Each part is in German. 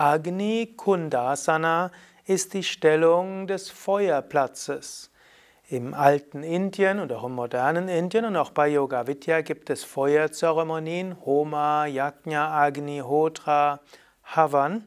Agni Kundasana ist die Stellung des Feuerplatzes. Im alten Indien und auch im modernen Indien und auch bei Yoga Vidya gibt es Feuerzeremonien, Homa, Yajna, Agni, Hotra, Havan.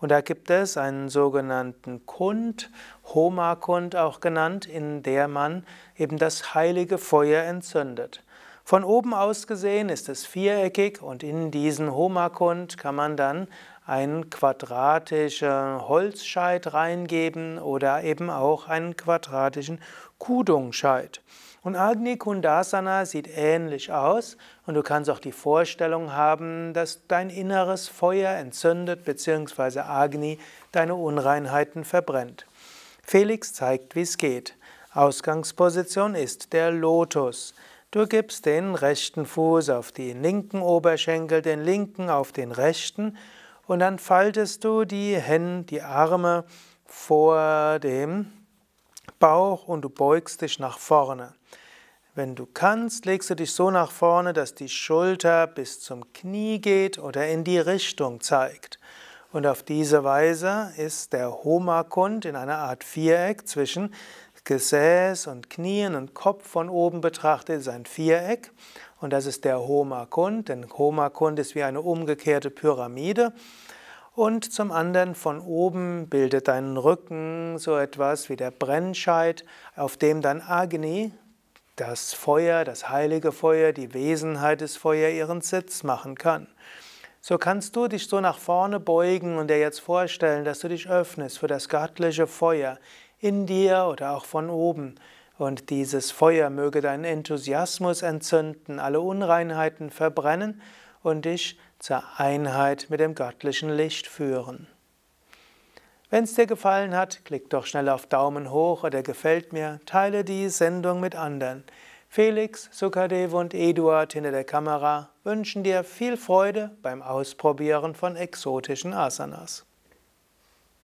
Und da gibt es einen sogenannten Kund, Homa-Kund auch genannt, in der man eben das heilige Feuer entzündet. Von oben aus gesehen ist es viereckig und in diesen Homakund kann man dann einen quadratischen Holzscheit reingeben oder eben auch einen quadratischen Kudungscheit. Und Agni Kundasana sieht ähnlich aus und du kannst auch die Vorstellung haben, dass dein inneres Feuer entzündet bzw. Agni deine Unreinheiten verbrennt. Felix zeigt, wie es geht. Ausgangsposition ist der Lotus. Du gibst den rechten Fuß auf den linken Oberschenkel, den linken auf den rechten und dann faltest du die Hände, die Arme vor dem Bauch und du beugst dich nach vorne. Wenn du kannst, legst du dich so nach vorne, dass die Schulter bis zum Knie geht oder in die Richtung zeigt. Und auf diese Weise ist der Homakund in einer Art Viereck zwischen Gesäß und Knien und Kopf von oben betrachtet ist ein Viereck und das ist der Homakund, denn Homakund ist wie eine umgekehrte Pyramide. Und zum anderen von oben bildet deinen Rücken so etwas wie der Brennscheid, auf dem dann Agni, das Feuer, das heilige Feuer, die Wesenheit des Feuers ihren Sitz machen kann. So kannst du dich so nach vorne beugen und dir jetzt vorstellen, dass du dich öffnest für das göttliche Feuer in dir oder auch von oben. Und dieses Feuer möge deinen Enthusiasmus entzünden, alle Unreinheiten verbrennen und dich zur Einheit mit dem göttlichen Licht führen. Wenn es dir gefallen hat, klick doch schnell auf Daumen hoch oder gefällt mir, teile die Sendung mit anderen. Felix, Sukadev und Eduard hinter der Kamera wünschen dir viel Freude beim Ausprobieren von exotischen Asanas.